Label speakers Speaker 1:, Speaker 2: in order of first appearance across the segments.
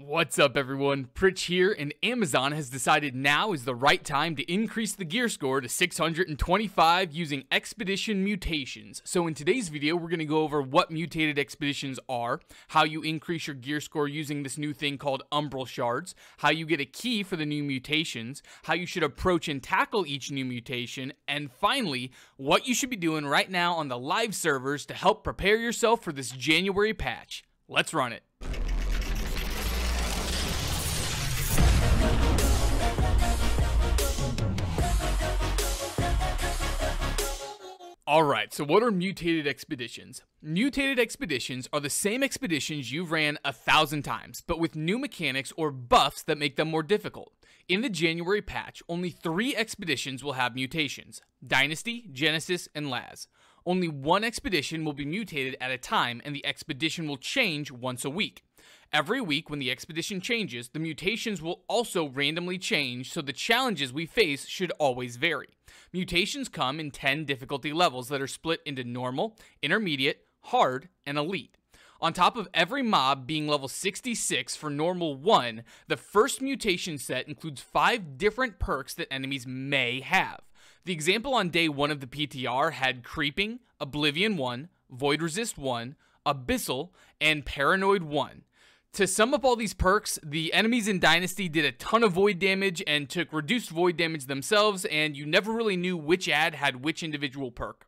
Speaker 1: What's up everyone, Pritch here, and Amazon has decided now is the right time to increase the gear score to 625 using Expedition Mutations. So in today's video, we're going to go over what mutated expeditions are, how you increase your gear score using this new thing called Umbral Shards, how you get a key for the new mutations, how you should approach and tackle each new mutation, and finally, what you should be doing right now on the live servers to help prepare yourself for this January patch. Let's run it. Alright, so what are mutated expeditions? Mutated expeditions are the same expeditions you have ran a thousand times, but with new mechanics or buffs that make them more difficult. In the January patch, only three expeditions will have mutations Dynasty, Genesis, and Laz. Only one expedition will be mutated at a time, and the expedition will change once a week. Every week, when the expedition changes, the mutations will also randomly change, so the challenges we face should always vary. Mutations come in 10 difficulty levels that are split into normal, intermediate, hard, and elite. On top of every mob being level 66 for normal 1, the first mutation set includes 5 different perks that enemies may have. The example on day 1 of the PTR had Creeping, Oblivion 1, Void Resist 1, Abyssal, and Paranoid 1. To sum up all these perks, the enemies in Dynasty did a ton of void damage and took reduced void damage themselves, and you never really knew which ad had which individual perk.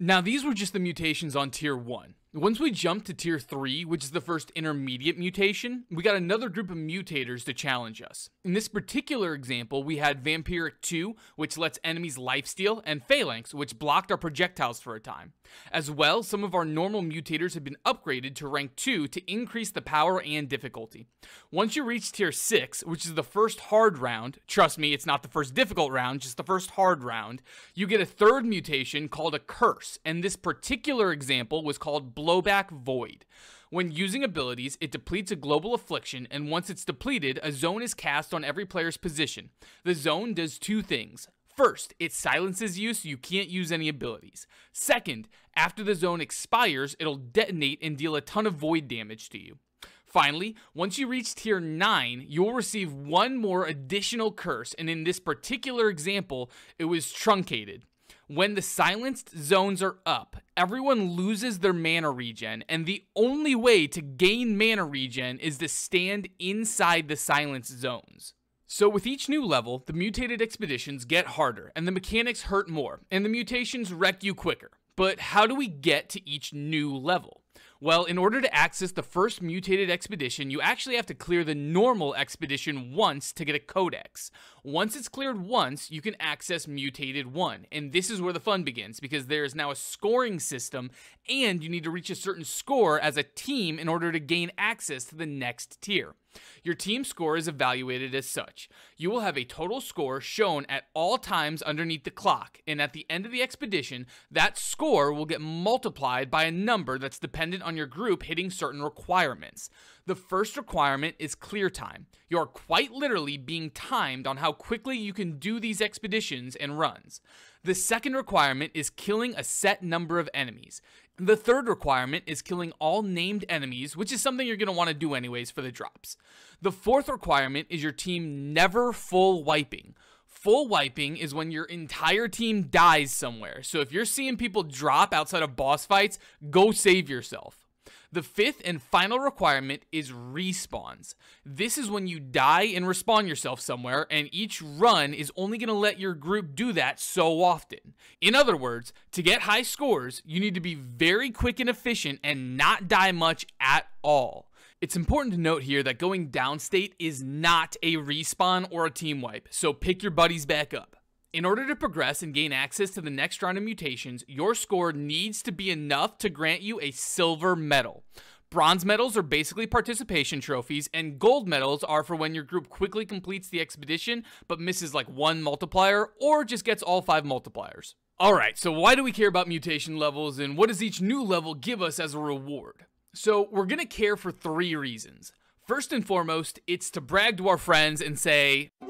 Speaker 1: Now, these were just the mutations on tier 1. Once we jump to tier 3, which is the first intermediate mutation, we got another group of mutators to challenge us. In this particular example, we had Vampiric 2, which lets enemies lifesteal, and Phalanx, which blocked our projectiles for a time. As well, some of our normal mutators have been upgraded to rank 2 to increase the power and difficulty. Once you reach tier 6, which is the first hard round, trust me, it's not the first difficult round, just the first hard round, you get a third mutation called a curse, and this particular example was called blowback void. When using abilities, it depletes a global affliction, and once it's depleted, a zone is cast on every player's position. The zone does two things. First, it silences you so you can't use any abilities. Second, after the zone expires, it'll detonate and deal a ton of void damage to you. Finally, once you reach tier 9, you'll receive one more additional curse, and in this particular example, it was truncated. When the silenced zones are up, everyone loses their mana regen, and the only way to gain mana regen is to stand inside the silenced zones. So, with each new level, the mutated expeditions get harder, and the mechanics hurt more, and the mutations wreck you quicker. But how do we get to each new level? Well, in order to access the first mutated expedition, you actually have to clear the normal expedition once to get a codex. Once it's cleared once, you can access mutated 1, and this is where the fun begins because there is now a scoring system and you need to reach a certain score as a team in order to gain access to the next tier. Your team score is evaluated as such. You will have a total score shown at all times underneath the clock, and at the end of the expedition, that score will get multiplied by a number that's dependent on your group hitting certain requirements. The first requirement is clear time. You are quite literally being timed on how quickly you can do these expeditions and runs. The second requirement is killing a set number of enemies. The third requirement is killing all named enemies, which is something you're going to want to do anyways for the drops. The fourth requirement is your team never full wiping. Full wiping is when your entire team dies somewhere. So if you're seeing people drop outside of boss fights, go save yourself. The fifth and final requirement is respawns. This is when you die and respawn yourself somewhere, and each run is only going to let your group do that so often. In other words, to get high scores, you need to be very quick and efficient and not die much at all. It's important to note here that going downstate is not a respawn or a team wipe, so pick your buddies back up. In order to progress and gain access to the next round of mutations, your score needs to be enough to grant you a silver medal. Bronze medals are basically participation trophies, and gold medals are for when your group quickly completes the expedition but misses like one multiplier or just gets all five multipliers. Alright, so why do we care about mutation levels and what does each new level give us as a reward? So, we're gonna care for three reasons. First and foremost, it's to brag to our friends and say, to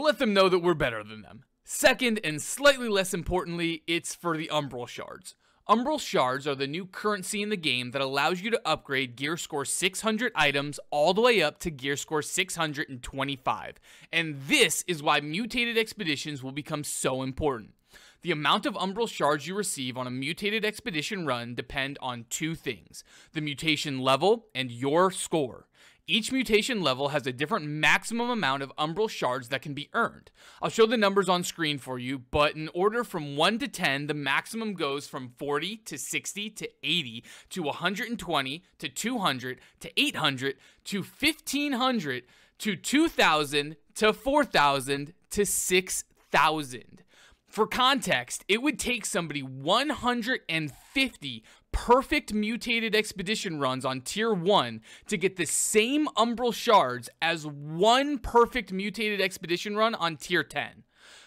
Speaker 1: let them know that we're better than them. Second, and slightly less importantly, it's for the Umbral Shards. Umbral Shards are the new currency in the game that allows you to upgrade Gear Score 600 items all the way up to Gear Score 625. And this is why Mutated Expeditions will become so important. The amount of umbral shards you receive on a mutated expedition run depend on two things the mutation level and your score. Each mutation level has a different maximum amount of umbral shards that can be earned. I'll show the numbers on screen for you, but in order from 1 to 10, the maximum goes from 40 to 60 to 80 to 120 to 200 to 800 to 1500 to 2000 to 4000 to 6000. For context, it would take somebody 150 perfect mutated expedition runs on tier 1 to get the same umbral shards as one perfect mutated expedition run on tier 10.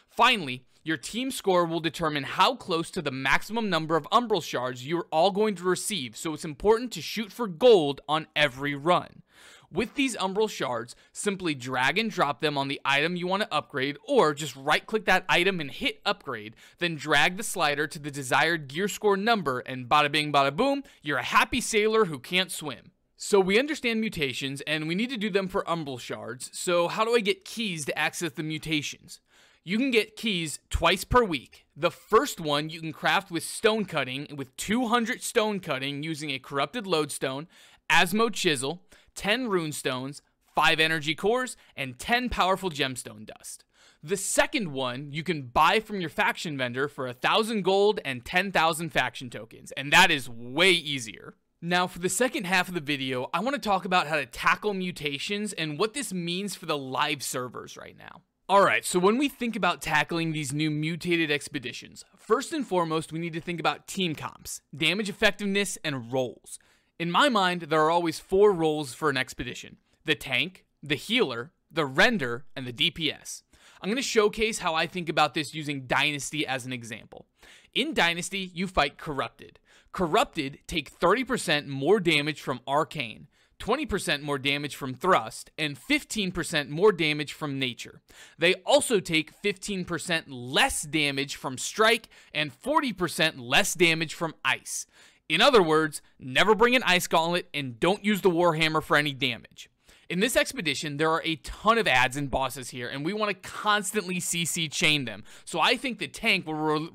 Speaker 1: Finally, your team score will determine how close to the maximum number of umbral shards you're all going to receive, so it's important to shoot for gold on every run. With these Umbral Shards, simply drag and drop them on the item you want to upgrade, or just right click that item and hit upgrade, then drag the slider to the desired gear score number, and bada bing bada boom, you're a happy sailor who can't swim. So we understand mutations, and we need to do them for Umbral Shards, so how do I get keys to access the mutations? You can get keys twice per week. The first one you can craft with stone cutting, with 200 stone cutting using a corrupted lodestone, Asmo Chisel, 10 rune stones, 5 energy cores, and 10 powerful gemstone dust. The second one you can buy from your faction vendor for 1,000 gold and 10,000 faction tokens, and that is way easier. Now, for the second half of the video, I want to talk about how to tackle mutations and what this means for the live servers right now. Alright, so when we think about tackling these new mutated expeditions, first and foremost, we need to think about team comps, damage effectiveness, and roles. In my mind, there are always four roles for an expedition the tank, the healer, the render, and the DPS. I'm going to showcase how I think about this using Dynasty as an example. In Dynasty, you fight Corrupted. Corrupted take 30% more damage from Arcane, 20% more damage from Thrust, and 15% more damage from Nature. They also take 15% less damage from Strike and 40% less damage from Ice. In other words, never bring an ice gauntlet and don't use the warhammer for any damage. In this expedition, there are a ton of ads and bosses here, and we want to constantly CC chain them. So I think the tank will. Re-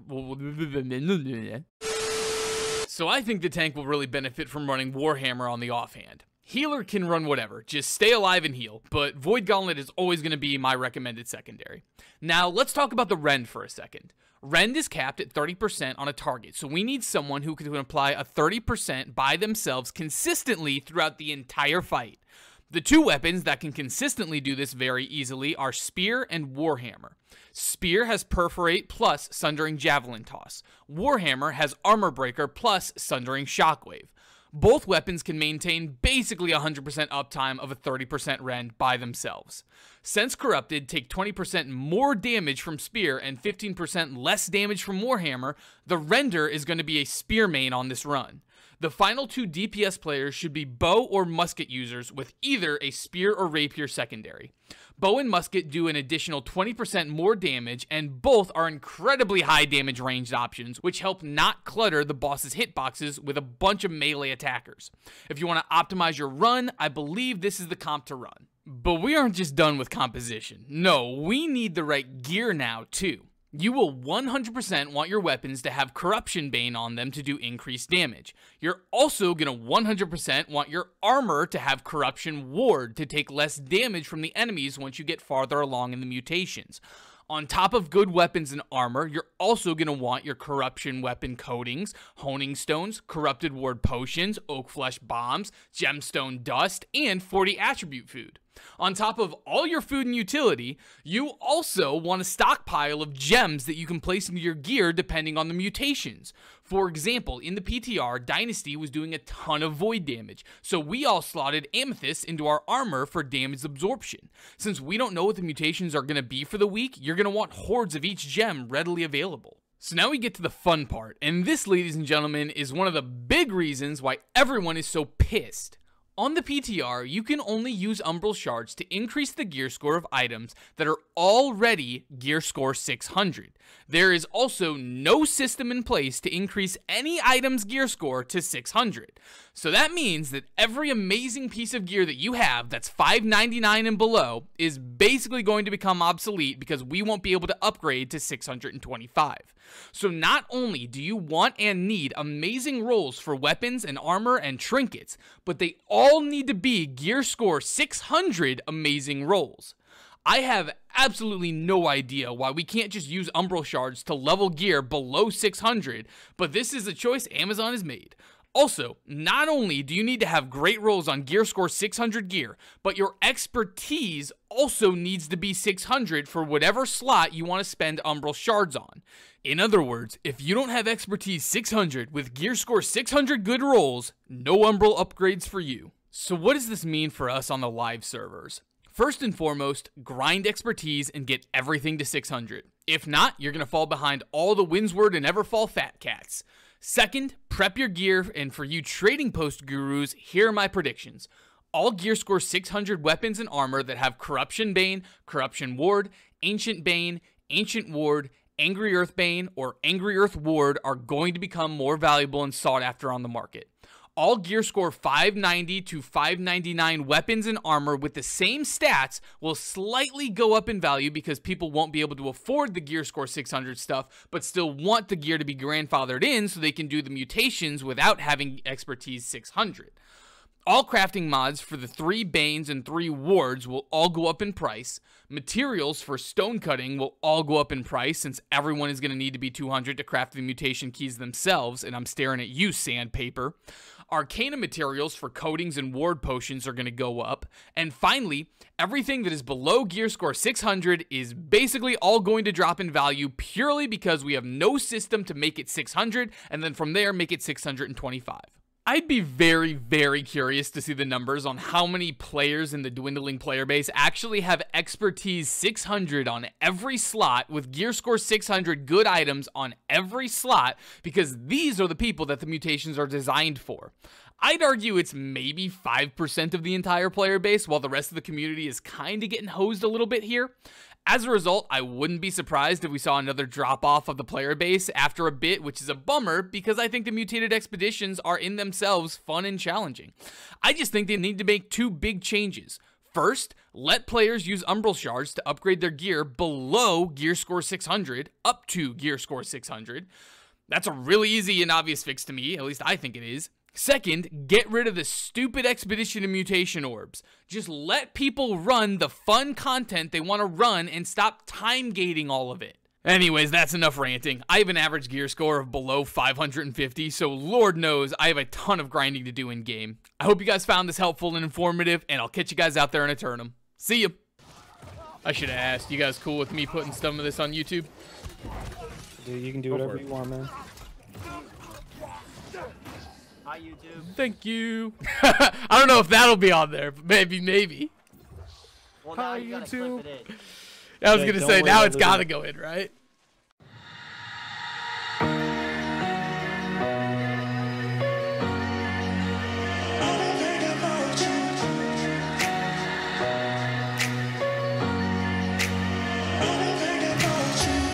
Speaker 1: so I think the tank will really benefit from running Warhammer on the offhand. Healer can run whatever, just stay alive and heal, but Void Gauntlet is always going to be my recommended secondary. Now, let's talk about the Rend for a second. Rend is capped at 30% on a target, so we need someone who can apply a 30% by themselves consistently throughout the entire fight. The two weapons that can consistently do this very easily are Spear and Warhammer. Spear has Perforate plus Sundering Javelin Toss. Warhammer has Armor Breaker plus Sundering Shockwave both weapons can maintain basically 100% uptime of a 30% rend by themselves. Since corrupted, take 20% more damage from spear and 15% less damage from warhammer, the render is going to be a spear main on this run. The final two DPS players should be bow or musket users with either a spear or rapier secondary. Bow and musket do an additional 20% more damage, and both are incredibly high damage ranged options, which help not clutter the boss's hitboxes with a bunch of melee attackers. If you want to optimize your run, I believe this is the comp to run. But we aren't just done with composition. No, we need the right gear now, too. You will 100% want your weapons to have Corruption Bane on them to do increased damage. You're also going to 100% want your armor to have Corruption Ward to take less damage from the enemies once you get farther along in the mutations. On top of good weapons and armor, you're also going to want your corruption weapon coatings, honing stones, corrupted ward potions, oak flesh bombs, gemstone dust, and 40 attribute food. On top of all your food and utility, you also want a stockpile of gems that you can place into your gear depending on the mutations. For example, in the PTR, Dynasty was doing a ton of void damage, so we all slotted Amethyst into our armor for damage absorption. Since we don't know what the mutations are going to be for the week, you're going to want hordes of each gem readily available. So now we get to the fun part, and this, ladies and gentlemen, is one of the big reasons why everyone is so pissed. On the PTR, you can only use Umbral Shards to increase the gear score of items that are already gear score 600. There is also no system in place to increase any item's gear score to 600. So that means that every amazing piece of gear that you have that's 599 and below is basically going to become obsolete because we won't be able to upgrade to 625. So not only do you want and need amazing rolls for weapons and armor and trinkets, but they all need to be gear score 600 amazing rolls. I have absolutely no idea why we can't just use Umbral Shards to level gear below 600, but this is a choice Amazon has made. Also, not only do you need to have great rolls on Gear Score 600 gear, but your expertise also needs to be 600 for whatever slot you want to spend Umbral Shards on. In other words, if you don't have expertise 600 with Gear Score 600 good rolls, no Umbral upgrades for you. So what does this mean for us on the live servers? First and foremost, grind expertise and get everything to 600. If not, you're going to fall behind all the Windsward and Everfall Fat Cats. Second, prep your gear, and for you trading post gurus, here are my predictions. All gear score 600 weapons and armor that have Corruption Bane, Corruption Ward, Ancient Bane, Ancient Ward, Angry Earth Bane, or Angry Earth Ward are going to become more valuable and sought after on the market all gear score 590 to 599 weapons and armor with the same stats will slightly go up in value because people won't be able to afford the gear score 600 stuff, but still want the gear to be grandfathered in so they can do the mutations without having expertise 600. All crafting mods for the three Banes and three Wards will all go up in price. Materials for stone cutting will all go up in price since everyone is going to need to be 200 to craft the mutation keys themselves, and I'm staring at you, sandpaper. Arcana materials for coatings and ward potions are going to go up. And finally, everything that is below gear score 600 is basically all going to drop in value purely because we have no system to make it 600 and then from there make it 625. I'd be very, very curious to see the numbers on how many players in the dwindling player base actually have expertise 600 on every slot with gear score 600 good items on every slot because these are the people that the mutations are designed for. I'd argue it's maybe 5% of the entire player base while the rest of the community is kind of getting hosed a little bit here. As a result, I wouldn't be surprised if we saw another drop off of the player base after a bit, which is a bummer because I think the mutated expeditions are in themselves fun and challenging. I just think they need to make two big changes. First, let players use Umbral Shards to upgrade their gear below gear score 600 up to gear score 600. That's a really easy and obvious fix to me, at least I think it is. Second, get rid of the stupid expedition and mutation orbs. Just let people run the fun content they want to run and stop time gating all of it. Anyways, that's enough ranting. I have an average gear score of below 550, so lord knows I have a ton of grinding to do in game. I hope you guys found this helpful and informative, and I'll catch you guys out there in a turnum. See ya! I should have asked, you guys cool with me putting some of this on YouTube? Dude, you can do whatever you want, man. Hi, YouTube. Thank you. I don't know if that'll be on there, but maybe, maybe. Well, Hi, you YouTube. I was yeah, gonna say now it's got to go in, right?